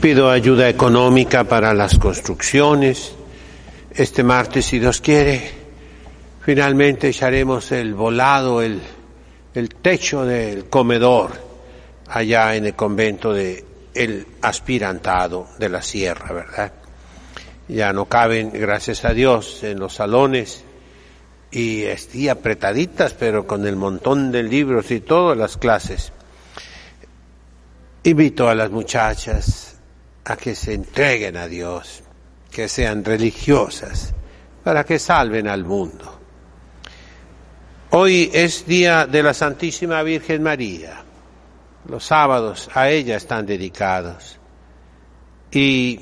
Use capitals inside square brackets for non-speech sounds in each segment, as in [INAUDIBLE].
Pido ayuda económica para las construcciones. Este martes, si Dios quiere, finalmente echaremos el volado, el, techo del comedor allá en el convento de aspirantado de la sierra, ¿verdad? Ya no caben, gracias a Dios, en los salones y estoy apretaditas, pero con el montón de libros y todas las clases. Invito a las muchachas, a que se entreguen a Dios, que sean religiosas, para que salven al mundo. Hoy es día de la Santísima Virgen María. Los sábados a ella están dedicados. Y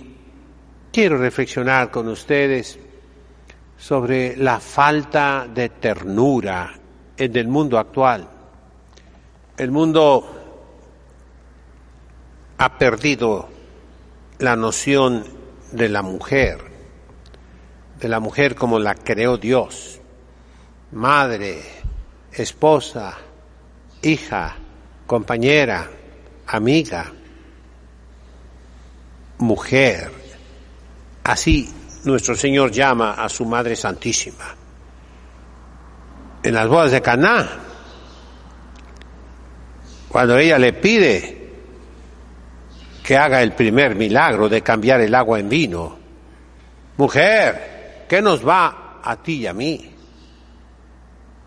quiero reflexionar con ustedes sobre la falta de ternura en el mundo actual. El mundo ha perdido la noción de la mujer, de la mujer como la creó Dios, madre, esposa, hija, compañera, amiga, mujer. Así nuestro Señor llama a su Madre Santísima. En las bodas de Caná, cuando ella le pide que haga el primer milagro de cambiar el agua en vino. Mujer, ¿qué nos va a ti y a mí?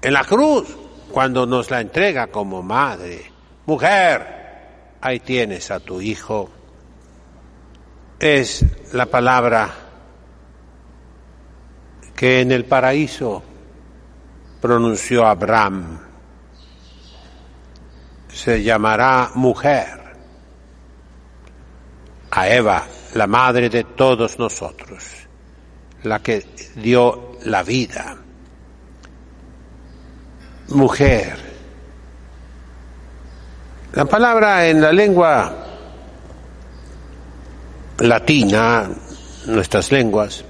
En la cruz, cuando nos la entrega como madre. Mujer, ahí tienes a tu hijo. Es la palabra que en el paraíso pronunció Abraham. Se llamará mujer a Eva, la madre de todos nosotros, la que dio la vida. Mujer. La palabra en la lengua latina, nuestras lenguas,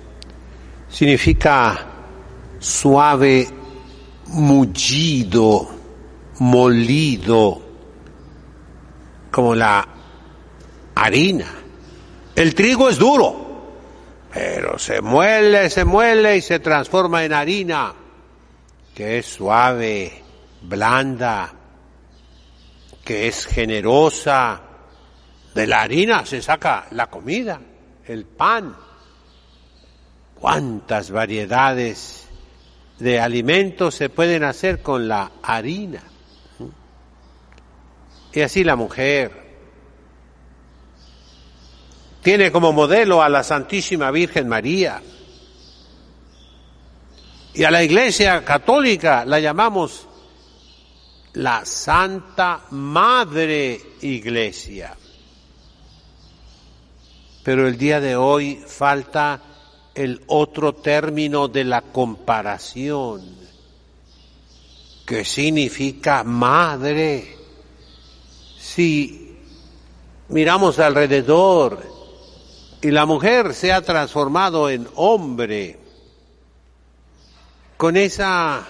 significa suave, mullido, molido, como la harina el trigo es duro, pero se muele, se muele y se transforma en harina, que es suave, blanda, que es generosa. De la harina se saca la comida, el pan. ¿Cuántas variedades de alimentos se pueden hacer con la harina? Y así la mujer tiene como modelo a la Santísima Virgen María. Y a la Iglesia Católica la llamamos la Santa Madre Iglesia. Pero el día de hoy falta el otro término de la comparación, que significa madre. Si miramos alrededor y la mujer se ha transformado en hombre con esa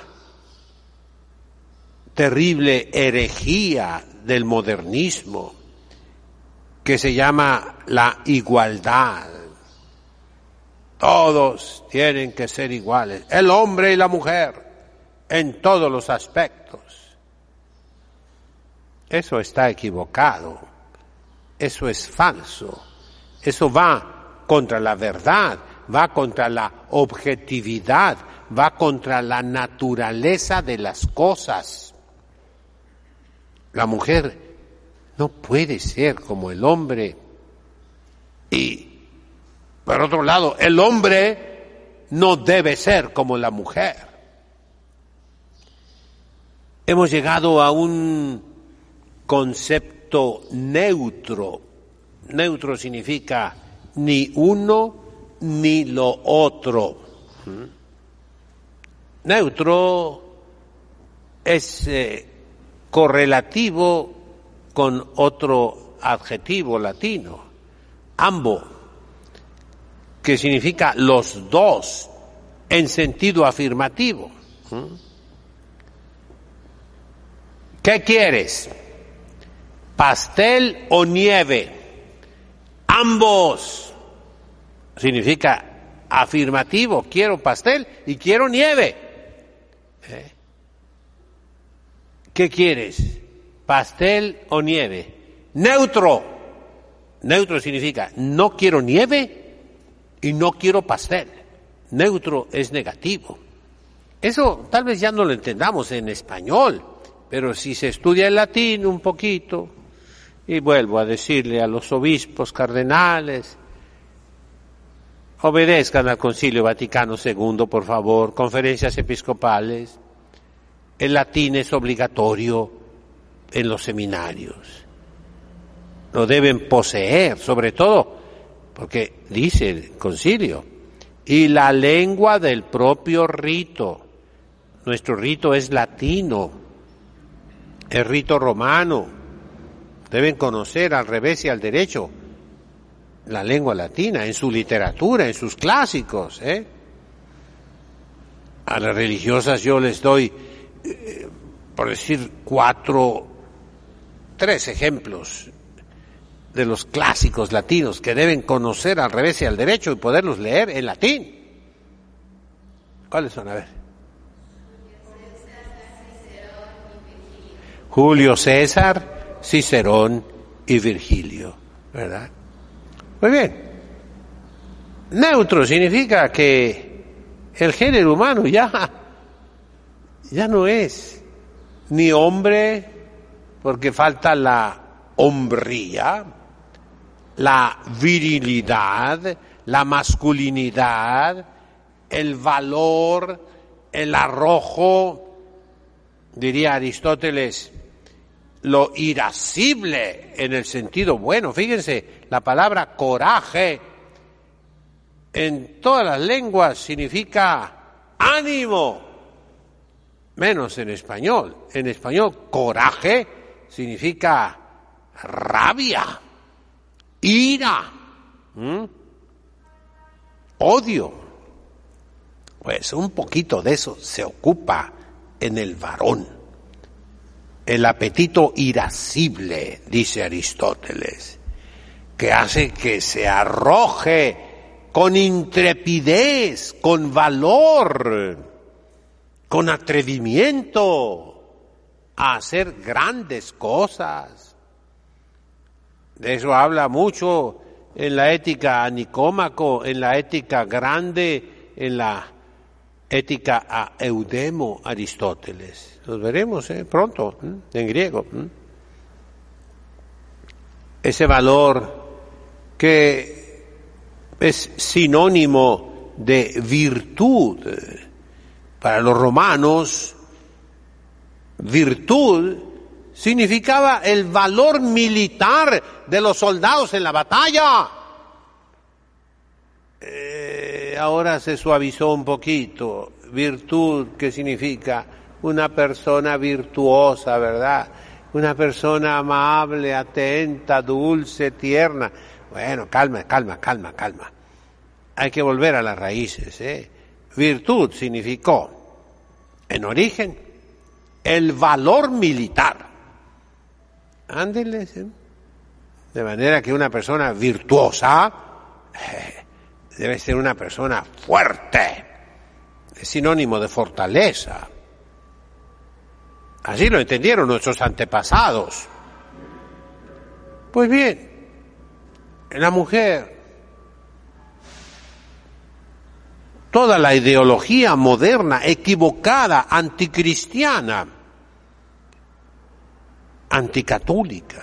terrible herejía del modernismo que se llama la igualdad. Todos tienen que ser iguales, el hombre y la mujer, en todos los aspectos. Eso está equivocado, eso es falso. Eso va contra la verdad, va contra la objetividad, va contra la naturaleza de las cosas. La mujer no puede ser como el hombre. Y, por otro lado, el hombre no debe ser como la mujer. Hemos llegado a un concepto neutro Neutro significa ni uno ni lo otro. ¿Mm? Neutro es eh, correlativo con otro adjetivo latino, ambo, que significa los dos en sentido afirmativo. ¿Mm? ¿Qué quieres? ¿Pastel o nieve? Ambos. Significa afirmativo, quiero pastel y quiero nieve. ¿Eh? ¿Qué quieres? ¿Pastel o nieve? Neutro. Neutro significa no quiero nieve y no quiero pastel. Neutro es negativo. Eso tal vez ya no lo entendamos en español, pero si se estudia el latín un poquito, y vuelvo a decirle a los obispos cardenales, obedezcan al Concilio Vaticano II, por favor, conferencias episcopales, el latín es obligatorio en los seminarios, lo deben poseer, sobre todo, porque dice el Concilio, y la lengua del propio rito, nuestro rito es latino, el rito romano, deben conocer al revés y al derecho la lengua latina, en su literatura, en sus clásicos. ¿eh? A las religiosas yo les doy, eh, por decir, cuatro, tres ejemplos de los clásicos latinos que deben conocer al revés y al derecho y poderlos leer en latín. ¿Cuáles son? A ver. Julio César, Cicerón y Virgilio, ¿verdad? Muy bien. Neutro significa que el género humano ya, ya no es ni hombre, porque falta la hombría, la virilidad, la masculinidad, el valor, el arrojo, diría Aristóteles, lo irascible en el sentido bueno. Fíjense, la palabra coraje en todas las lenguas significa ánimo, menos en español. En español, coraje significa rabia, ira, odio. Pues un poquito de eso se ocupa en el varón el apetito irascible, dice Aristóteles, que hace que se arroje con intrepidez, con valor, con atrevimiento a hacer grandes cosas. De eso habla mucho en la ética a Nicómaco, en la ética grande, en la ética a Eudemo Aristóteles. Nos veremos ¿eh? pronto ¿eh? en griego. ¿eh? Ese valor que es sinónimo de virtud. Para los romanos, virtud significaba el valor militar de los soldados en la batalla ahora se suavizó un poquito. Virtud, que significa una persona virtuosa, ¿verdad? Una persona amable, atenta, dulce, tierna. Bueno, calma, calma, calma, calma. Hay que volver a las raíces, ¿eh? Virtud significó, en origen, el valor militar. Ándeles, ¿eh? De manera que una persona virtuosa, eh, debe ser una persona fuerte. Es sinónimo de fortaleza. Así lo entendieron nuestros antepasados. Pues bien, en la mujer, toda la ideología moderna, equivocada, anticristiana, anticatólica,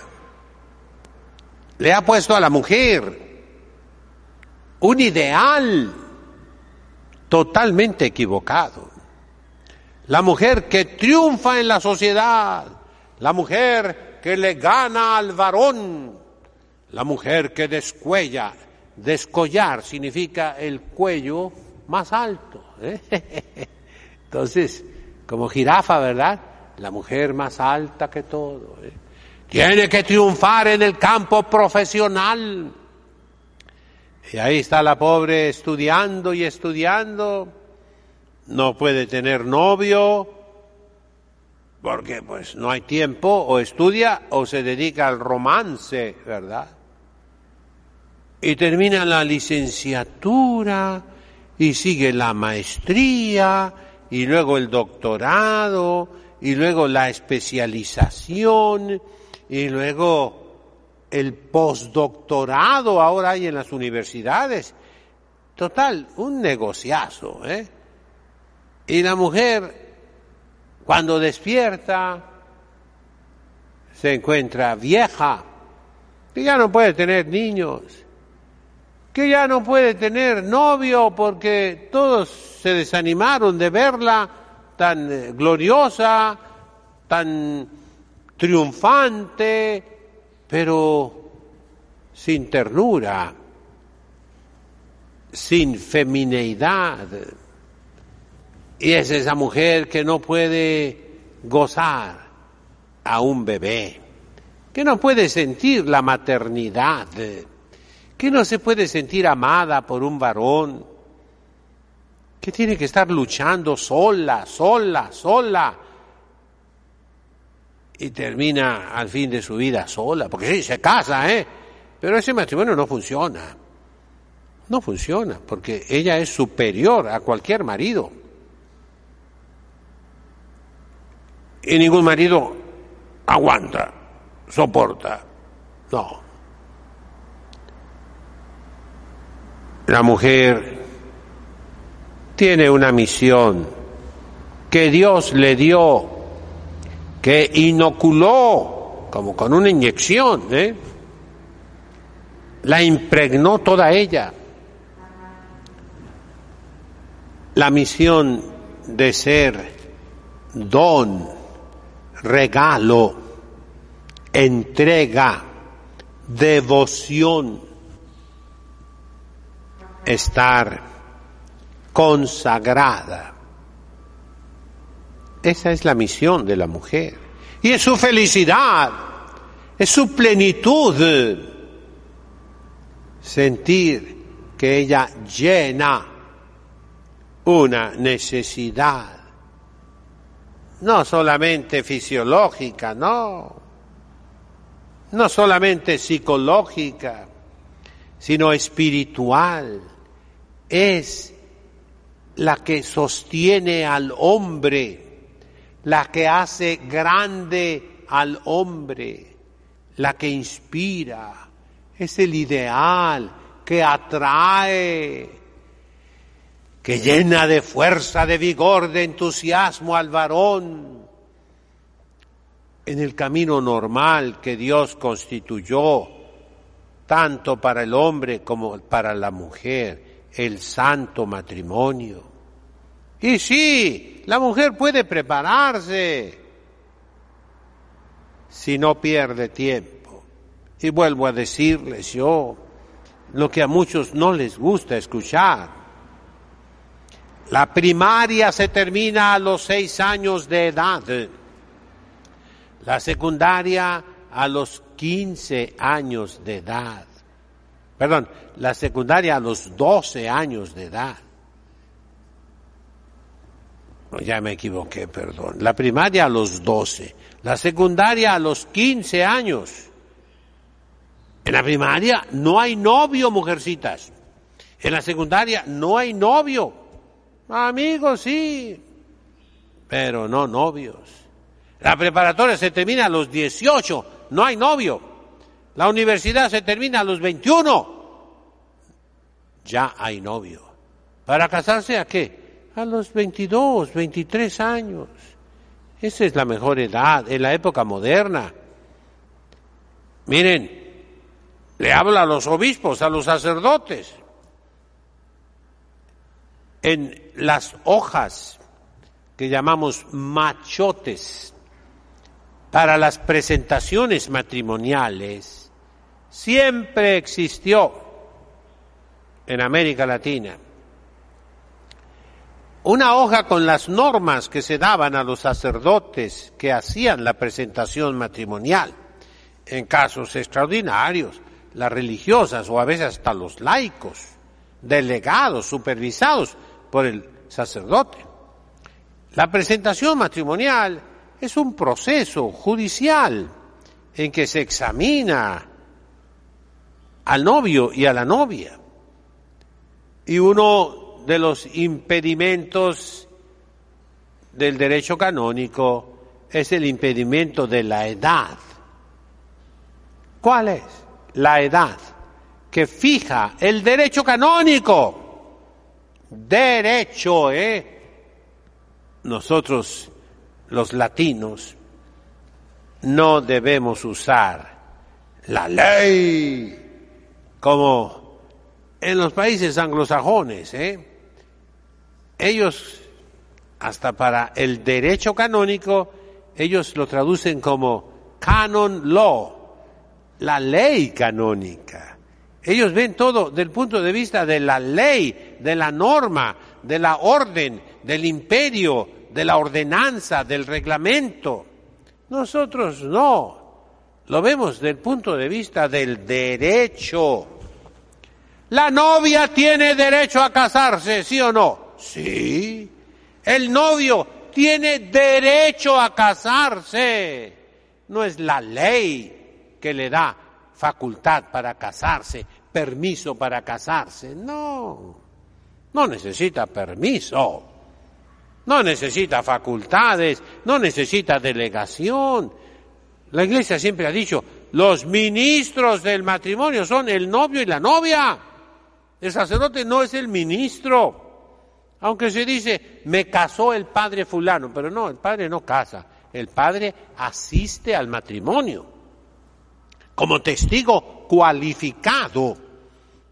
le ha puesto a la mujer un ideal totalmente equivocado. La mujer que triunfa en la sociedad, la mujer que le gana al varón, la mujer que descuella, descollar significa el cuello más alto. ¿eh? [LAUGHS] Entonces, como jirafa, ¿verdad? La mujer más alta que todo. ¿eh? Tiene que triunfar en el campo profesional, y ahí está la pobre estudiando y estudiando, no puede tener novio, porque pues no hay tiempo, o estudia o se dedica al romance, ¿verdad? Y termina la licenciatura y sigue la maestría y luego el doctorado y luego la especialización y luego el postdoctorado ahora hay en las universidades. Total, un negociazo, ¿eh? Y la mujer, cuando despierta, se encuentra vieja, que ya no puede tener niños, que ya no puede tener novio porque todos se desanimaron de verla tan gloriosa, tan triunfante, pero sin ternura, sin femineidad. Y es esa mujer que no puede gozar a un bebé, que no puede sentir la maternidad, que no se puede sentir amada por un varón, que tiene que estar luchando sola, sola, sola y termina al fin de su vida sola, porque sí, se casa, ¿eh? Pero ese matrimonio no funciona. No funciona, porque ella es superior a cualquier marido. Y ningún marido aguanta, soporta. No. La mujer tiene una misión que Dios le dio que inoculó, como con una inyección, ¿eh? la impregnó toda ella. La misión de ser don, regalo, entrega, devoción, estar consagrada esa es la misión de la mujer. Y es su felicidad, es su plenitud. Sentir que ella llena una necesidad, no solamente fisiológica, no, no solamente psicológica, sino espiritual. Es la que sostiene al hombre la que hace grande al hombre, la que inspira, es el ideal que atrae, que llena de fuerza, de vigor, de entusiasmo al varón. En el camino normal que Dios constituyó, tanto para el hombre como para la mujer, el santo matrimonio. Y sí, la mujer puede prepararse si no pierde tiempo. Y vuelvo a decirles yo lo que a muchos no les gusta escuchar. La primaria se termina a los seis años de edad, la secundaria a los quince años de edad, perdón, la secundaria a los doce años de edad ya me equivoqué, perdón, la primaria a los 12, la secundaria a los 15 años. En la primaria no hay novio, mujercitas. En la secundaria no hay novio. Amigos, sí, pero no novios. La preparatoria se termina a los 18, no hay novio. La universidad se termina a los 21, ya hay novio. ¿Para casarse a qué? a los 22, 23 años. Esa es la mejor edad, en la época moderna. Miren, le habla a los obispos, a los sacerdotes. En las hojas que llamamos machotes para las presentaciones matrimoniales siempre existió en América Latina una hoja con las normas que se daban a los sacerdotes que hacían la presentación matrimonial. En casos extraordinarios, las religiosas o a veces hasta los laicos, delegados, supervisados por el sacerdote. La presentación matrimonial es un proceso judicial en que se examina al novio y a la novia. Y uno de los impedimentos del derecho canónico es el impedimento de la edad. ¿Cuál es? La edad que fija el derecho canónico. Derecho, ¿eh? Nosotros, los latinos, no debemos usar la ley como en los países anglosajones, ¿eh? ellos, hasta para el derecho canónico, ellos lo traducen como canon law, la ley canónica. Ellos ven todo del punto de vista de la ley, de la norma, de la orden, del imperio, de la ordenanza, del reglamento. Nosotros no. Lo vemos del punto de vista del derecho. La novia tiene derecho a casarse, ¿sí o no? Sí. El novio tiene derecho a casarse. No es la ley que le da facultad para casarse, permiso para casarse. No. No necesita permiso. No necesita facultades, no necesita delegación. La iglesia siempre ha dicho, los ministros del matrimonio son el novio y la novia. El sacerdote no es el ministro. Aunque se dice, me casó el padre fulano, pero no, el padre no casa, el padre asiste al matrimonio como testigo cualificado,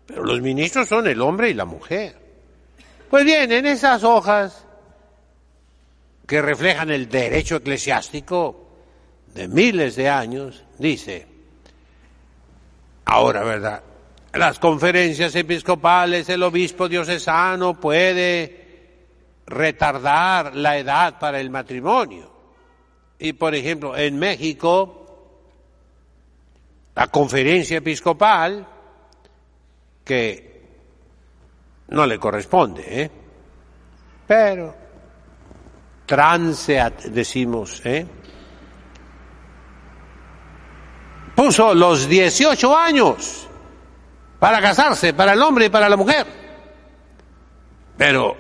pero los ministros son el hombre y la mujer. Pues bien, en esas hojas que reflejan el derecho eclesiástico de miles de años, dice, ahora, ¿verdad? las conferencias episcopales, el obispo diocesano puede retardar la edad para el matrimonio. Y por ejemplo, en México, la conferencia episcopal, que no le corresponde, ¿eh? pero transeat, decimos, ¿eh? puso los 18 años para casarse, para el hombre y para la mujer. Pero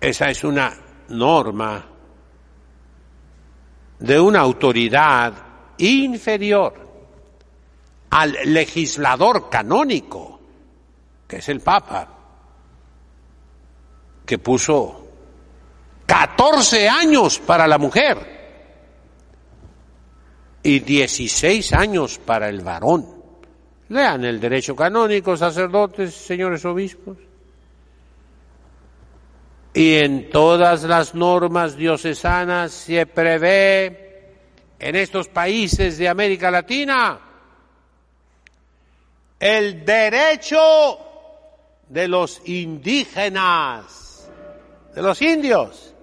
esa es una norma de una autoridad inferior al legislador canónico, que es el Papa, que puso 14 años para la mujer y 16 años para el varón. Lean el derecho canónico, sacerdotes, señores obispos. Y en todas las normas diocesanas se prevé en estos países de América Latina el derecho de los indígenas, de los indios,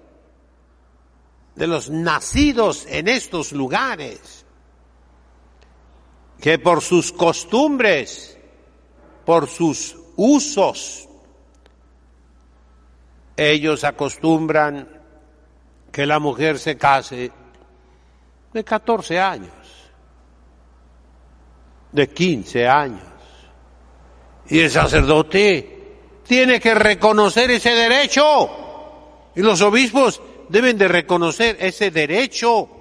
de los nacidos en estos lugares que por sus costumbres, por sus usos, ellos acostumbran que la mujer se case de 14 años, de 15 años. Y el sacerdote tiene que reconocer ese derecho. Y los obispos deben de reconocer ese derecho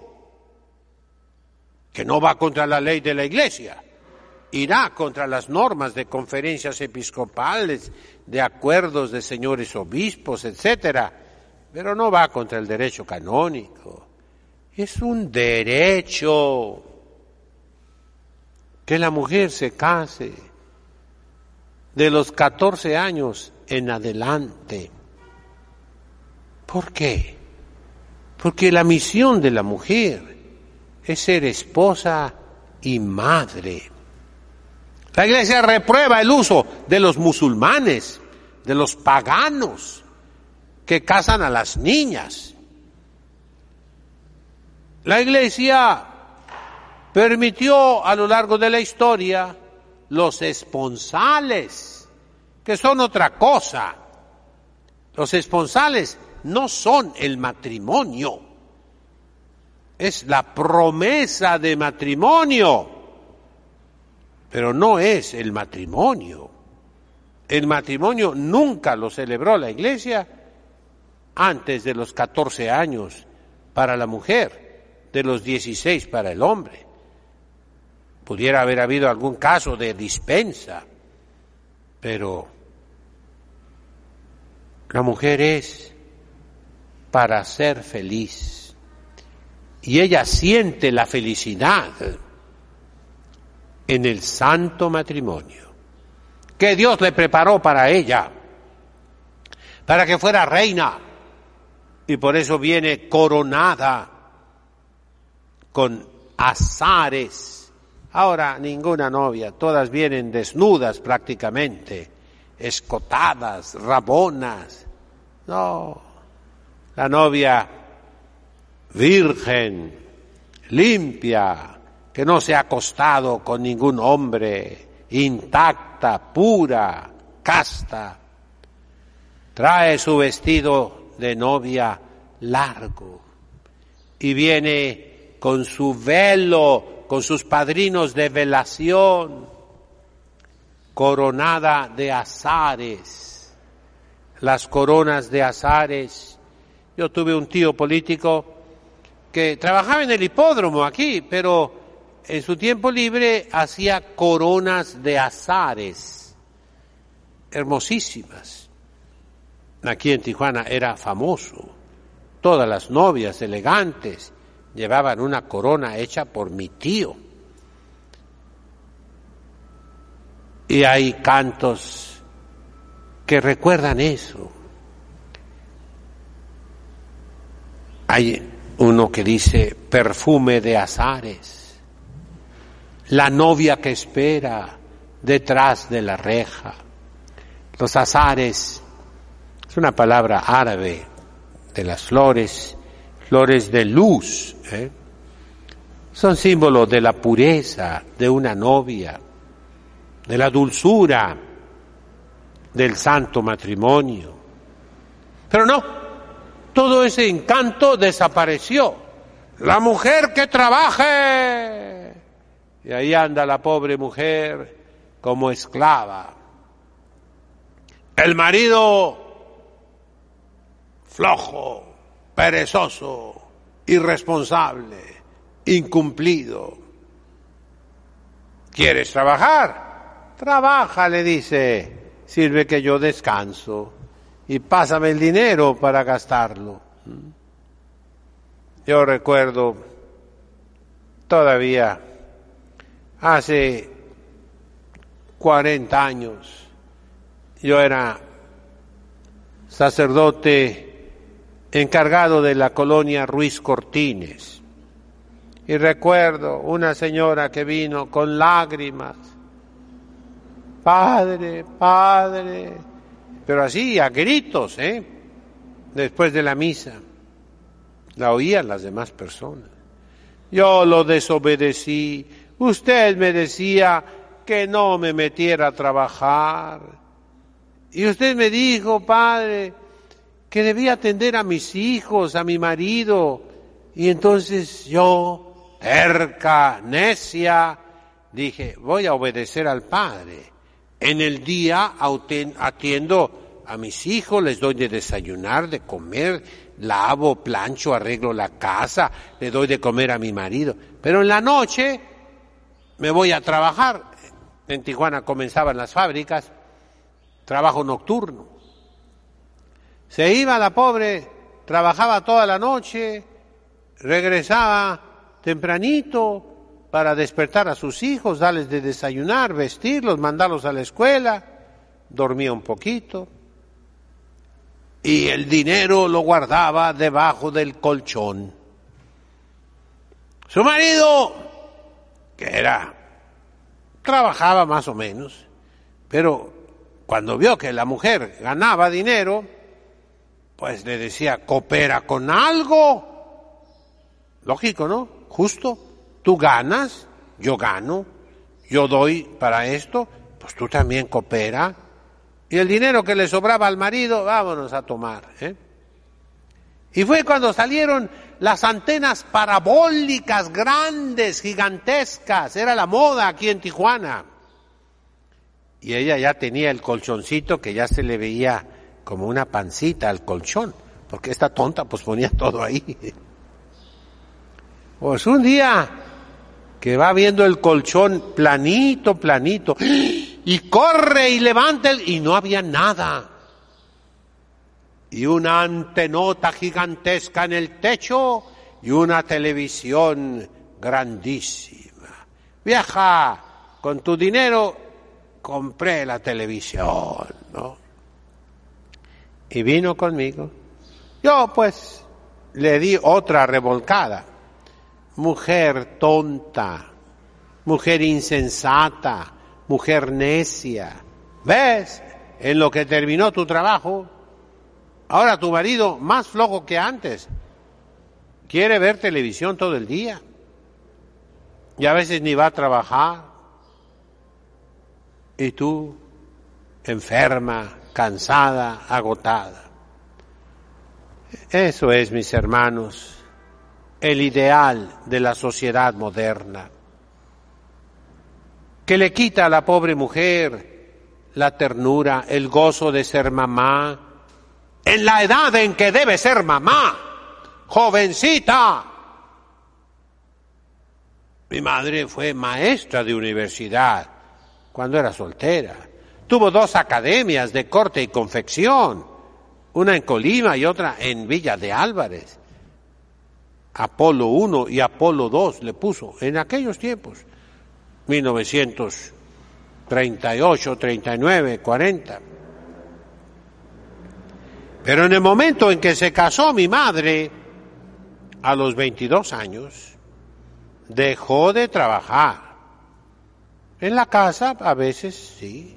que no va contra la ley de la Iglesia, irá contra las normas de conferencias episcopales, de acuerdos de señores obispos, etcétera, pero no va contra el derecho canónico. Es un derecho que la mujer se case de los 14 años en adelante. ¿Por qué? Porque la misión de la mujer es ser esposa y madre. La iglesia reprueba el uso de los musulmanes, de los paganos, que casan a las niñas. La iglesia permitió a lo largo de la historia los esponsales, que son otra cosa. Los esponsales no son el matrimonio es la promesa de matrimonio, pero no es el matrimonio. El matrimonio nunca lo celebró la Iglesia antes de los 14 años para la mujer, de los 16 para el hombre. Pudiera haber habido algún caso de dispensa, pero la mujer es para ser feliz y ella siente la felicidad en el santo matrimonio que Dios le preparó para ella, para que fuera reina, y por eso viene coronada con azares. Ahora ninguna novia, todas vienen desnudas prácticamente, escotadas, rabonas. No, la novia virgen, limpia, que no se ha acostado con ningún hombre, intacta, pura, casta. Trae su vestido de novia largo y viene con su velo, con sus padrinos de velación, coronada de azares, las coronas de azares. Yo tuve un tío político que trabajaba en el hipódromo aquí, pero en su tiempo libre hacía coronas de azares, hermosísimas. Aquí en Tijuana era famoso. Todas las novias elegantes llevaban una corona hecha por mi tío. Y hay cantos que recuerdan eso. Hay uno que dice perfume de azares, la novia que espera detrás de la reja. Los azares es una palabra árabe de las flores, flores de luz, ¿eh? son símbolo de la pureza de una novia, de la dulzura del santo matrimonio. Pero no, todo ese encanto desapareció. La mujer que trabaje. Y ahí anda la pobre mujer como esclava. El marido flojo, perezoso, irresponsable, incumplido. ¿Quieres trabajar? Trabaja, le dice. Sirve que yo descanso y pásame el dinero para gastarlo. Yo recuerdo todavía hace 40 años, yo era sacerdote encargado de la colonia Ruiz Cortines. Y recuerdo una señora que vino con lágrimas, Padre, Padre, pero así a gritos, ¿eh? Después de la misa. La oían las demás personas. Yo lo desobedecí. Usted me decía que no me metiera a trabajar. Y usted me dijo, padre, que debía atender a mis hijos, a mi marido. Y entonces yo, cerca, necia, dije, voy a obedecer al padre en el día atiendo a mis hijos, les doy de desayunar, de comer, lavo, plancho, arreglo la casa, le doy de comer a mi marido. Pero en la noche me voy a trabajar. En Tijuana comenzaban las fábricas, trabajo nocturno. Se iba la pobre, trabajaba toda la noche, regresaba tempranito, para despertar a sus hijos, darles de desayunar, vestirlos, mandarlos a la escuela. Dormía un poquito. Y el dinero lo guardaba debajo del colchón. Su marido, que era, trabajaba más o menos, pero cuando vio que la mujer ganaba dinero, pues le decía, coopera con algo. Lógico, ¿no? Justo tú ganas, yo gano, yo doy para esto, pues tú también coopera. Y el dinero que le sobraba al marido, vámonos a tomar. ¿eh? Y fue cuando salieron las antenas parabólicas grandes, gigantescas, era la moda aquí en Tijuana. Y ella ya tenía el colchoncito que ya se le veía como una pancita al colchón, porque esta tonta pues ponía todo ahí. [LAUGHS] Pues un día que va viendo el colchón planito, planito, y corre y levanta el, y no había nada. Y una antenota gigantesca en el techo y una televisión grandísima. Viaja, con tu dinero compré la televisión, ¿no? Y vino conmigo. Yo pues le di otra revolcada mujer tonta, mujer insensata, mujer necia. ¿Ves en lo que terminó tu trabajo? Ahora tu marido, más flojo que antes, quiere ver televisión todo el día. Y a veces ni va a trabajar. Y tú, enferma, cansada, agotada. Eso es, mis hermanos, el ideal de la sociedad moderna, que le quita a la pobre mujer la ternura, el gozo de ser mamá, en la edad en que debe ser mamá, jovencita. Mi madre fue maestra de universidad cuando era soltera. Tuvo dos academias de corte y confección, una en Colima y otra en Villa de Álvarez. Apolo 1 y Apolo 2 le puso en aquellos tiempos, 1938, 39, 40. Pero en el momento en que se casó mi madre, a los 22 años, dejó de trabajar. En la casa a veces sí,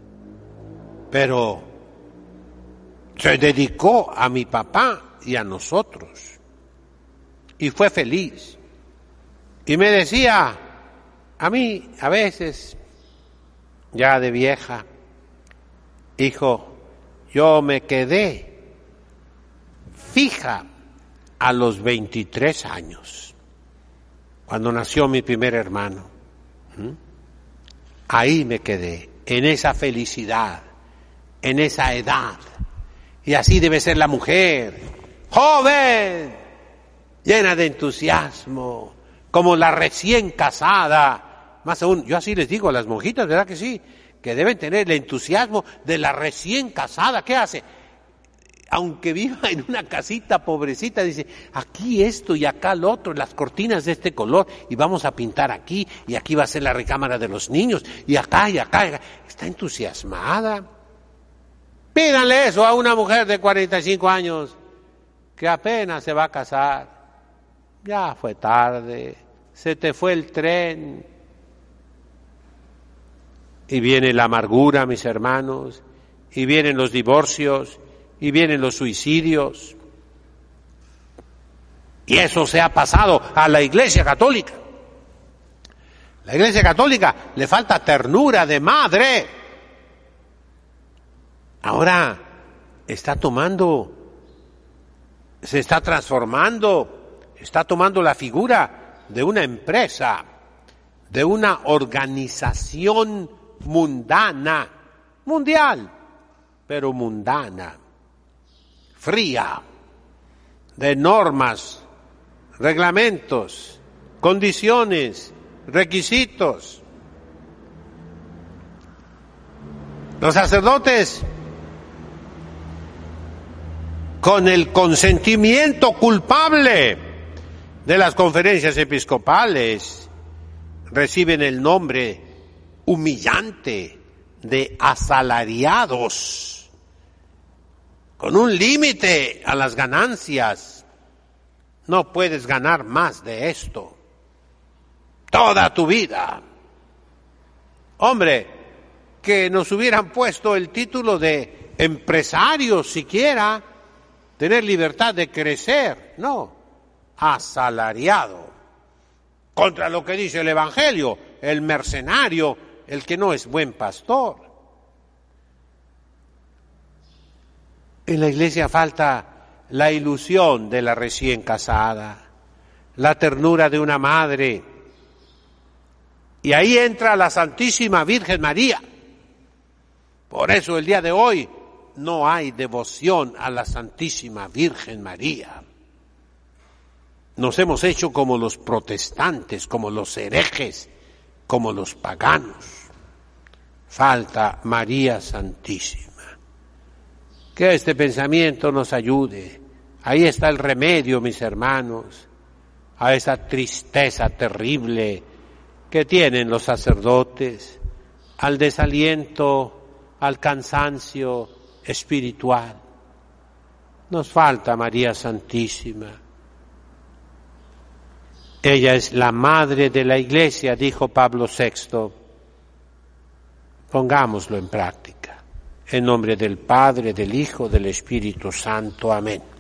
pero se dedicó a mi papá y a nosotros y fue feliz. Y me decía, a mí a veces, ya de vieja, hijo, yo me quedé fija a los 23 años, cuando nació mi primer hermano. ¿Mm? Ahí me quedé, en esa felicidad, en esa edad. Y así debe ser la mujer. Joven, llena de entusiasmo, como la recién casada. Más aún, yo así les digo a las monjitas, ¿verdad que sí? Que deben tener el entusiasmo de la recién casada. ¿Qué hace? Aunque viva en una casita pobrecita, dice, aquí esto y acá lo otro, las cortinas de este color, y vamos a pintar aquí, y aquí va a ser la recámara de los niños, y acá, y acá. Y acá. Está entusiasmada. Pídanle eso a una mujer de 45 años que apenas se va a casar ya fue tarde, se te fue el tren. Y viene la amargura, mis hermanos, y vienen los divorcios, y vienen los suicidios. Y eso se ha pasado a la Iglesia Católica. La Iglesia Católica le falta ternura de madre. Ahora está tomando, se está transformando está tomando la figura de una empresa, de una organización mundana, mundial, pero mundana, fría, de normas, reglamentos, condiciones, requisitos. Los sacerdotes, con el consentimiento culpable, de las conferencias episcopales reciben el nombre humillante de asalariados, con un límite a las ganancias. No puedes ganar más de esto. Toda tu vida. Hombre, que nos hubieran puesto el título de empresarios siquiera, tener libertad de crecer. No, asalariado. Contra lo que dice el Evangelio, el mercenario, el que no es buen pastor. En la iglesia falta la ilusión de la recién casada, la ternura de una madre. Y ahí entra la Santísima Virgen María. Por eso el día de hoy no hay devoción a la Santísima Virgen María. Nos hemos hecho como los protestantes, como los herejes, como los paganos. Falta María Santísima. Que este pensamiento nos ayude. Ahí está el remedio, mis hermanos, a esa tristeza terrible que tienen los sacerdotes, al desaliento, al cansancio espiritual. Nos falta María Santísima ella es la madre de la iglesia, dijo Pablo VI. Pongámoslo en práctica. En nombre del Padre, del Hijo, del Espíritu Santo. Amén.